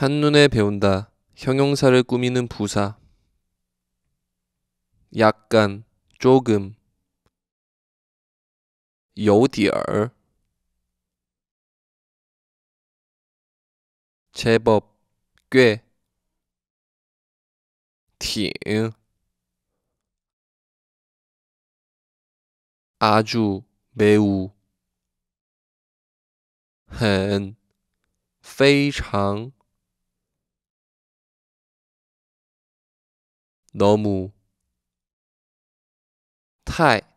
한눈에 배운다. 형용사를 꾸미는 부사. 약간, 조금. 有点儿. 제법, 꽤. 挺. 아주, 매우. 很,非常. 너무 타